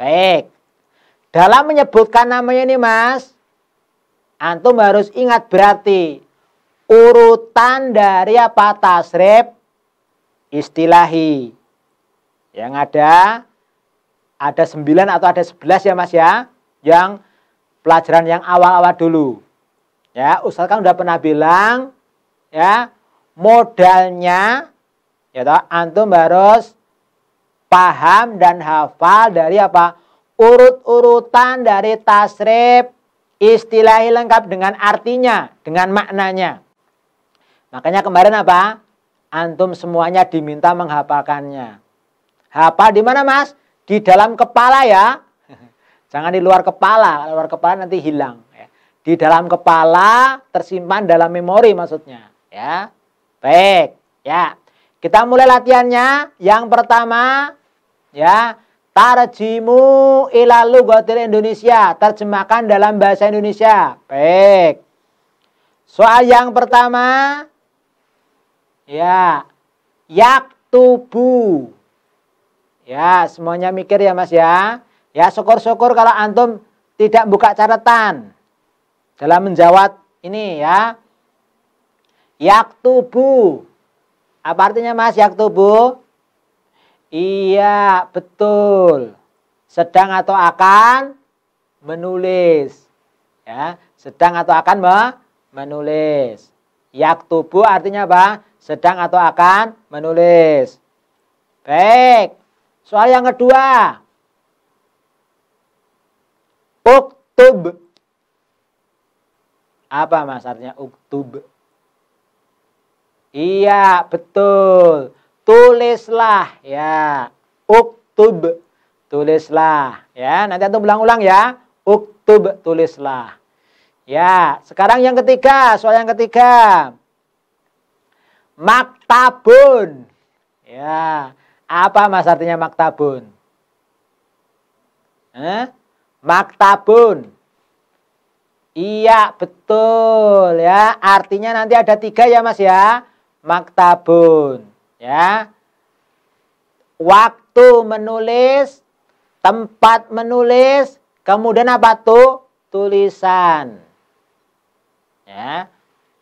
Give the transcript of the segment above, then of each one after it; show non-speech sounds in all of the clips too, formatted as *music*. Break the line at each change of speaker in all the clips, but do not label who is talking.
Baik. Dalam menyebutkan namanya ini mas, antum harus ingat berarti urutan dari apa tasrib. istilahi yang ada ada sembilan atau ada sebelas ya mas ya yang pelajaran yang awal-awal dulu ya Ustaz kan udah pernah bilang ya modalnya ya toh, antum harus paham dan hafal dari apa? Urut-urutan dari tasrif istilah lengkap dengan artinya, dengan maknanya. Makanya kemarin apa? Antum semuanya diminta menghafalkannya. Hafal di mana mas? Di dalam kepala ya. *laughs* Jangan di luar kepala, luar kepala nanti hilang. Ya. Di dalam kepala tersimpan dalam memori maksudnya. Ya, baik. Ya, kita mulai latihannya. Yang pertama, ya tarjimu ilalu gotil Indonesia terjemahkan dalam bahasa Indonesia baik soal yang pertama ya yak tubuh ya semuanya mikir ya mas ya ya syukur-syukur kalau antum tidak buka catatan dalam menjawab ini ya Yak tubuh apa artinya mas Yak tubuh Iya, betul. Sedang atau akan menulis. Ya, sedang atau akan me menulis. Yak tubuh artinya apa? Sedang atau akan menulis. Baik. Soal yang kedua. Uktub. Apa mas artinya uktub? Iya, betul tulislah ya uktub tulislah ya nanti antum ulang-ulang ya uktub tulislah ya sekarang yang ketiga soal yang ketiga maktabun ya apa mas artinya maktabun eh? maktabun iya betul ya artinya nanti ada tiga ya mas ya maktabun ya waktu menulis tempat menulis kemudian apa tuh tulisan ya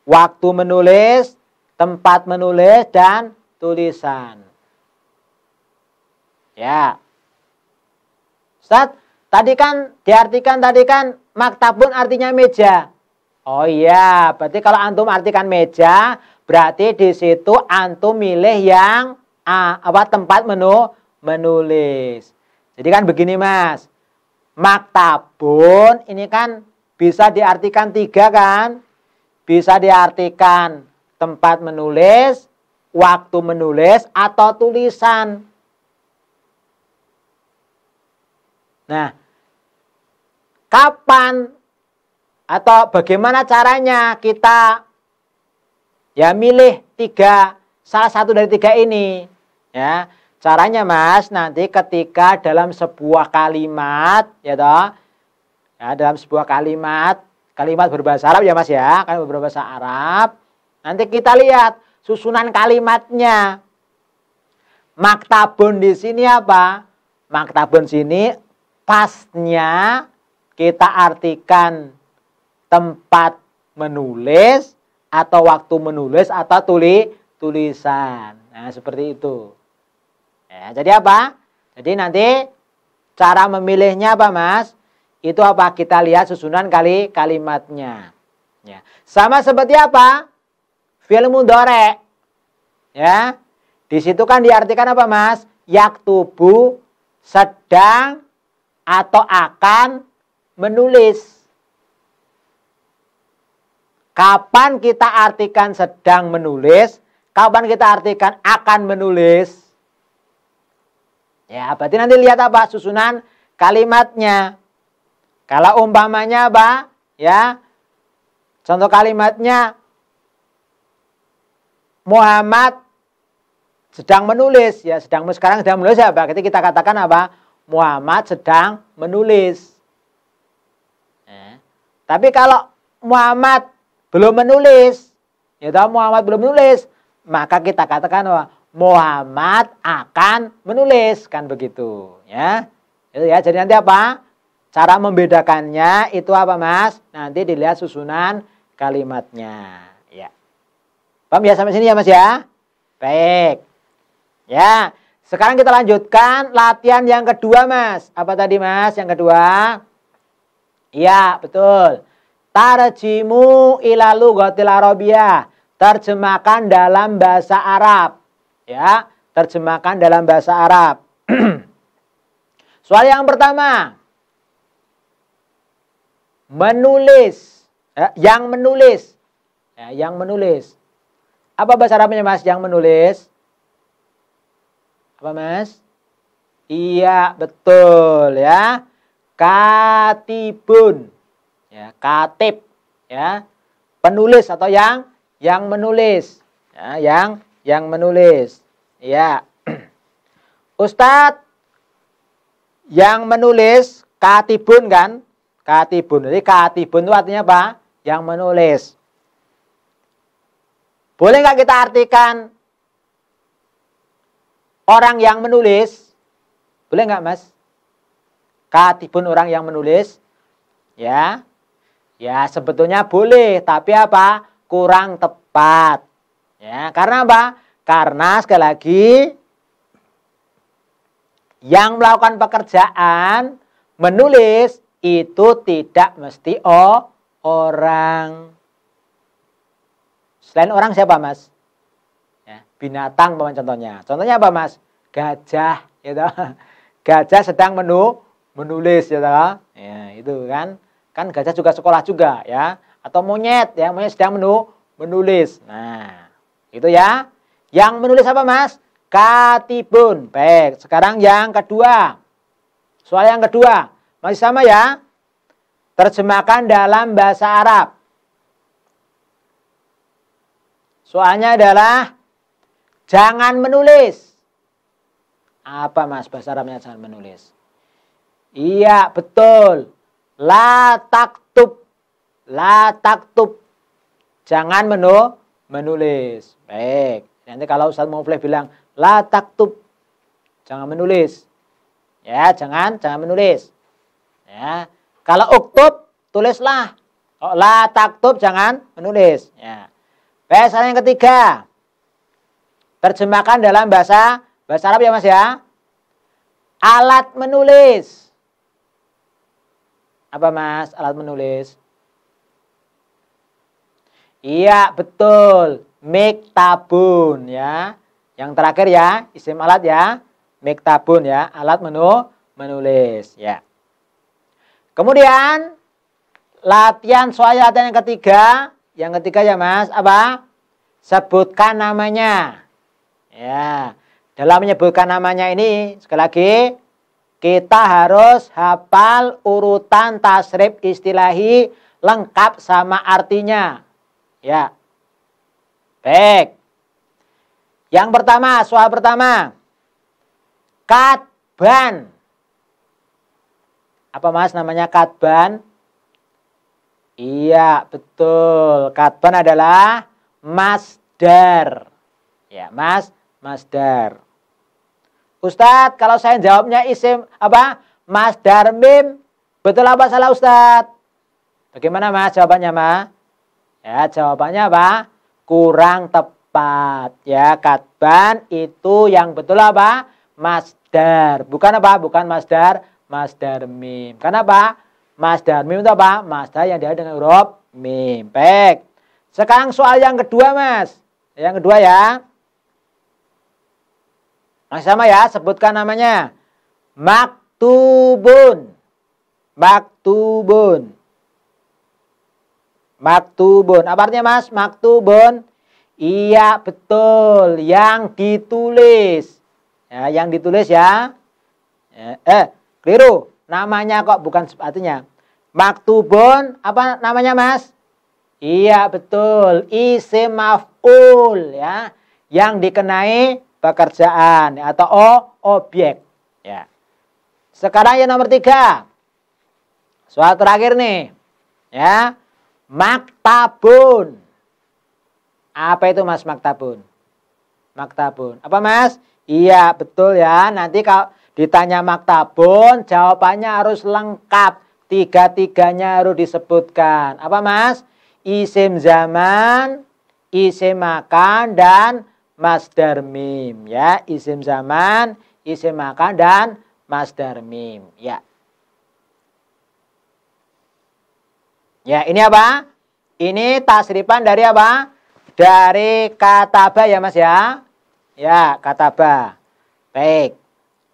waktu menulis tempat menulis dan tulisan ya Ustaz tadi kan diartikan tadi kan maktabun artinya meja oh iya berarti kalau antum artikan meja Berarti di situ antum milih yang apa tempat menu menulis. Jadi kan begini Mas. Maktabun ini kan bisa diartikan tiga kan? Bisa diartikan tempat menulis, waktu menulis atau tulisan. Nah, kapan atau bagaimana caranya kita Ya milih tiga, salah satu dari tiga ini. Ya, caranya Mas nanti ketika dalam sebuah kalimat, ya toh, ya dalam sebuah kalimat, kalimat berbahasa Arab ya Mas ya, kan berbahasa Arab. Nanti kita lihat susunan kalimatnya. Maktabun di sini apa? Maktabun sini pasnya kita artikan tempat menulis atau waktu menulis atau tuli tulisan. Nah, seperti itu. Ya, jadi apa? Jadi nanti cara memilihnya apa, Mas? Itu apa? Kita lihat susunan kali kalimatnya. Ya. Sama seperti apa? Fi'il mudhari. Ya. Di situ kan diartikan apa, Mas? Yak tubuh sedang atau akan menulis. Kapan kita artikan sedang menulis? Kapan kita artikan akan menulis? Ya, berarti nanti lihat apa susunan kalimatnya. Kalau umpamanya apa? Ya. Contoh kalimatnya Muhammad sedang menulis ya, sedang sekarang sedang menulis ya, berarti kita katakan apa? Muhammad sedang menulis. Eh. Tapi kalau Muhammad belum menulis, ya tahu Muhammad belum menulis, maka kita katakan bahwa Muhammad akan menulis kan begitu, ya. Itu ya. Jadi nanti apa? Cara membedakannya itu apa, Mas? Nanti dilihat susunan kalimatnya, ya. Paham ya sampai sini ya, Mas ya? Baik. Ya, sekarang kita lanjutkan latihan yang kedua, Mas. Apa tadi, Mas? Yang kedua? Iya, betul. Tarjimu ilalu lugatil arabia. Terjemahkan dalam bahasa Arab. Ya, terjemahkan dalam bahasa Arab. *clears throat* Soal yang pertama. Menulis. Eh, yang menulis. Ya, yang menulis. Apa bahasa Arabnya mas? Yang menulis. Apa mas? Iya, betul ya. Katibun ya katib ya penulis atau yang yang menulis ya, yang yang menulis ya *clears throat* Ustadz yang menulis katibun kan katibun jadi katibun itu artinya apa yang menulis boleh nggak kita artikan orang yang menulis boleh nggak mas katibun orang yang menulis ya Ya, sebetulnya boleh, tapi apa? Kurang tepat. Ya, karena apa? Karena sekali lagi yang melakukan pekerjaan menulis itu tidak mesti oh orang. Selain orang siapa, Mas? Ya, binatang paman contohnya. Contohnya apa, Mas? Gajah, gitu. *laughs* Gajah sedang menu menulis, gitu. Ya, itu kan. Kan gajah juga sekolah juga ya. Atau monyet ya, monyet sedang menu menulis. Nah, itu ya. Yang menulis apa Mas? Katibun. Baik, sekarang yang kedua. Soal yang kedua. Masih sama ya. Terjemahkan dalam bahasa Arab. Soalnya adalah jangan menulis. Apa mas bahasa Arabnya jangan menulis? Iya betul. La taktub. La taktub. Jangan menu, menulis. Baik. Nanti kalau Ustaz Mufleh bilang, la taktub. Jangan menulis. Ya, jangan, jangan menulis. Ya. Kalau uktub, tulislah. Kalau la taktub, jangan menulis. Ya. Pesan yang ketiga. Terjemahkan dalam bahasa bahasa Arab ya Mas ya. Alat menulis. Apa mas? Alat menulis. Iya, betul. tabun ya. Yang terakhir ya, isim alat ya. tabun ya, alat menu menulis ya. Kemudian latihan soal latihan yang ketiga, yang ketiga ya Mas, apa? Sebutkan namanya. Ya. Dalam menyebutkan namanya ini sekali lagi kita harus hafal urutan tasrif istilahi lengkap sama artinya. Ya. Baik. Yang pertama, soal pertama. Katban. Apa Mas namanya katban? Iya, betul. Katban adalah masdar. Ya, mas, masdar. Ustadz, kalau saya jawabnya isim apa? Mas Darmim. Betul apa salah Ustadz? Bagaimana Mas jawabannya Mas? Ya, jawabannya apa? Kurang tepat. Ya, katban itu yang betul apa? Masdar. Bukan apa? Bukan masdar, masdar mim. Kenapa? Mas mim itu apa? Masdar yang diakhiri dengan huruf mim. Baik. Sekarang soal yang kedua, Mas. Yang kedua ya. Masih sama ya, sebutkan namanya. Maktubun. Maktubun. Maktubun. Apa artinya mas? Maktubun. Iya betul. Yang ditulis. Ya, yang ditulis ya. ya eh, keliru. Namanya kok bukan artinya. Maktubun apa namanya mas? Iya betul. Isim maf'ul ya. Yang dikenai pekerjaan ya, atau o, objek. Ya. Sekarang yang nomor tiga, soal terakhir nih, ya maktabun. Apa itu mas maktabun? Maktabun. Apa mas? Iya betul ya. Nanti kalau ditanya maktabun, jawabannya harus lengkap. Tiga-tiganya harus disebutkan. Apa mas? Isim zaman, isim makan, dan masdar mim ya isim zaman isim makan dan masdar mim ya ya ini apa ini tasrifan dari apa dari kata kataba ya mas ya ya kata kataba baik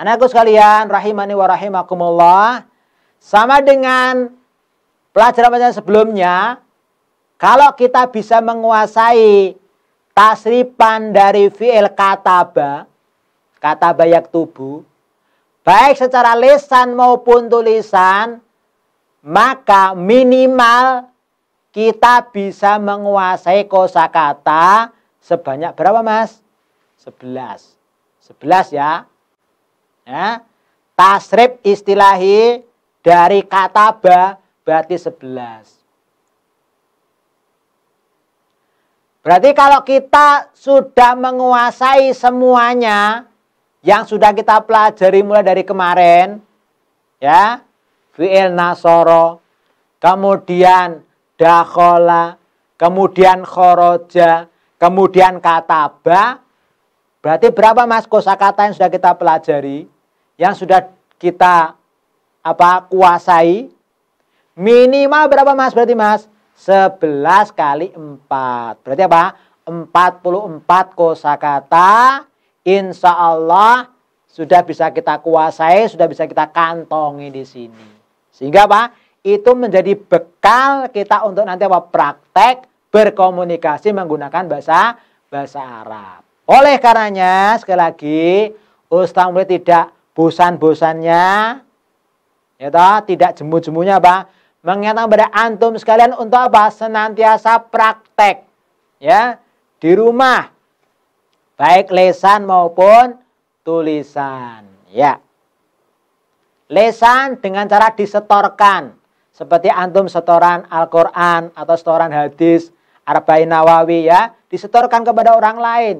anakku sekalian rahimani warahimakumullah sama dengan pelajaran-pelajaran sebelumnya kalau kita bisa menguasai tasripan dari fi'il kataba, kata bayak tubuh, baik secara lisan maupun tulisan, maka minimal kita bisa menguasai kosakata sebanyak berapa mas? 11. 11 ya. ya. Tasrif istilahi dari kataba berarti 11. Berarti kalau kita sudah menguasai semuanya yang sudah kita pelajari mulai dari kemarin, ya, fi'il nasoro, kemudian dakhola, kemudian khoroja, kemudian kataba, berarti berapa mas kosakata yang sudah kita pelajari, yang sudah kita apa kuasai, minimal berapa mas berarti mas? 11 kali 4. Berarti apa? 44 kosakata insya Allah sudah bisa kita kuasai, sudah bisa kita kantongi di sini. Sehingga apa? Itu menjadi bekal kita untuk nanti apa? Praktek berkomunikasi menggunakan bahasa bahasa Arab. Oleh karenanya sekali lagi Ustaz Murid tidak bosan-bosannya ya toh, tidak jemu-jemunya pak mengingatkan pada antum sekalian untuk apa? Senantiasa praktek. Ya, di rumah. Baik lesan maupun tulisan. Ya. Lesan dengan cara disetorkan. Seperti antum setoran Al-Quran atau setoran hadis. Arba'in Nawawi ya. Disetorkan kepada orang lain.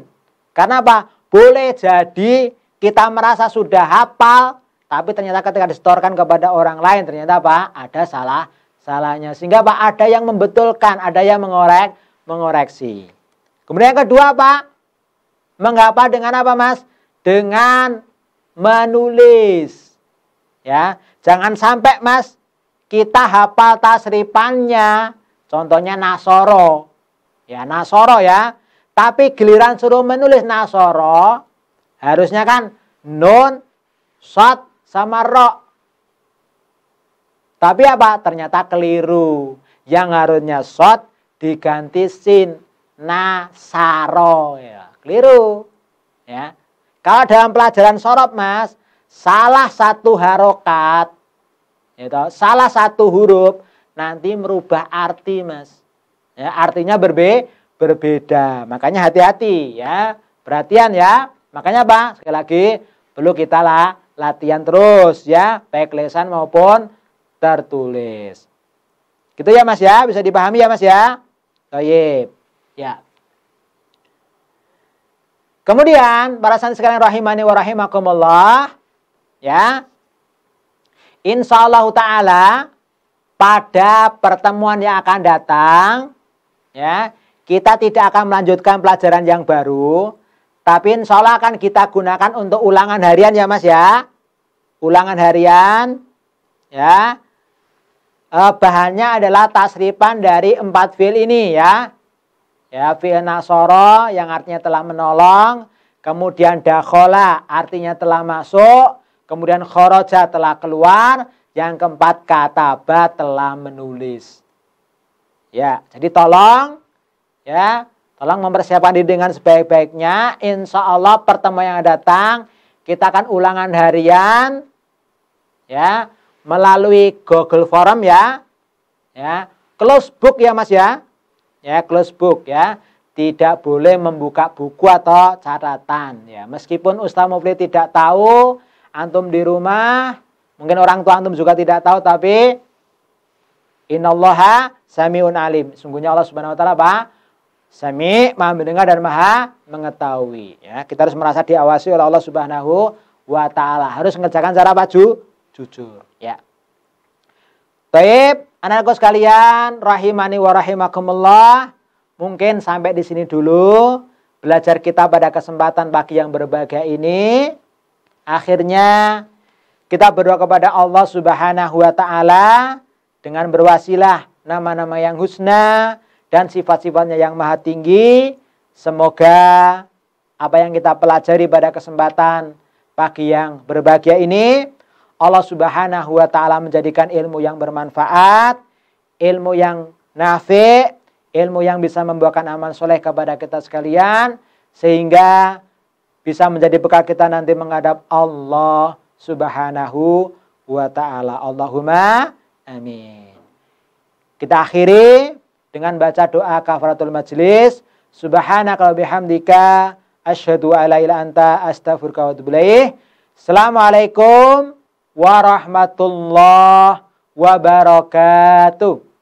Karena apa? Boleh jadi kita merasa sudah hafal, tapi ternyata ketika disetorkan kepada orang lain ternyata apa? Ada salah salahnya. Sehingga pak Ada yang membetulkan, ada yang mengorek, mengoreksi. Kemudian yang kedua pak, Mengapa dengan apa mas? Dengan menulis. Ya, jangan sampai mas kita hafal tasrifannya. Contohnya nasoro. Ya, nasoro ya. Tapi giliran suruh menulis nasoro harusnya kan nun, sot, sama ro. Tapi apa? Ternyata keliru. Yang harusnya sot diganti sin nasaro ya. Keliru. Ya. Kalau dalam pelajaran sorop mas, salah satu harokat, itu, ya salah satu huruf nanti merubah arti mas. Ya, artinya berbe berbeda. Makanya hati-hati ya. Perhatian ya. Makanya apa? Sekali lagi perlu kita lah latihan terus ya, baik lesan maupun tertulis. Gitu ya Mas ya, bisa dipahami ya Mas ya? Baik. Ya. Kemudian para santri sekalian rahimani wa rahimakumullah ya. Insyaallah taala pada pertemuan yang akan datang ya, kita tidak akan melanjutkan pelajaran yang baru, tapi insya Allah akan kita gunakan untuk ulangan harian ya mas ya. Ulangan harian. Ya. Eh, bahannya adalah tasrifan dari empat fil ini ya. Ya fil nasoro yang artinya telah menolong. Kemudian dakhola artinya telah masuk. Kemudian khoroja telah keluar. Yang keempat kataba telah menulis. Ya, jadi tolong ya Tolong mempersiapkan diri dengan sebaik-baiknya. Insya Allah pertemuan yang datang kita akan ulangan harian ya melalui Google Forum ya ya close book ya Mas ya ya close book ya tidak boleh membuka buku atau catatan ya meskipun Ustaz Mufli tidak tahu antum di rumah mungkin orang tua antum juga tidak tahu tapi innallaha samiun alim sungguhnya Allah Subhanahu wa taala Pak, Sami maha mendengar dan maha mengetahui. Ya, kita harus merasa diawasi oleh Allah Subhanahu wa taala. Harus mengerjakan cara baju jujur. Ya. anak anakku sekalian, rahimani wa rahimakumullah. Mungkin sampai di sini dulu belajar kita pada kesempatan pagi yang berbahagia ini. Akhirnya kita berdoa kepada Allah Subhanahu wa taala dengan berwasilah nama-nama yang husna dan sifat-sifatnya yang maha tinggi. Semoga apa yang kita pelajari pada kesempatan pagi yang berbahagia ini Allah Subhanahu wa taala menjadikan ilmu yang bermanfaat, ilmu yang nafi, ilmu yang bisa membawakan amal soleh kepada kita sekalian sehingga bisa menjadi bekal kita nanti menghadap Allah Subhanahu wa taala. Allahumma amin. Kita akhiri dengan baca doa kafaratul majlis subhanaka kalau bihamdika asyhadu alla ilaha anta astaghfiruka wa atubu assalamualaikum warahmatullahi wabarakatuh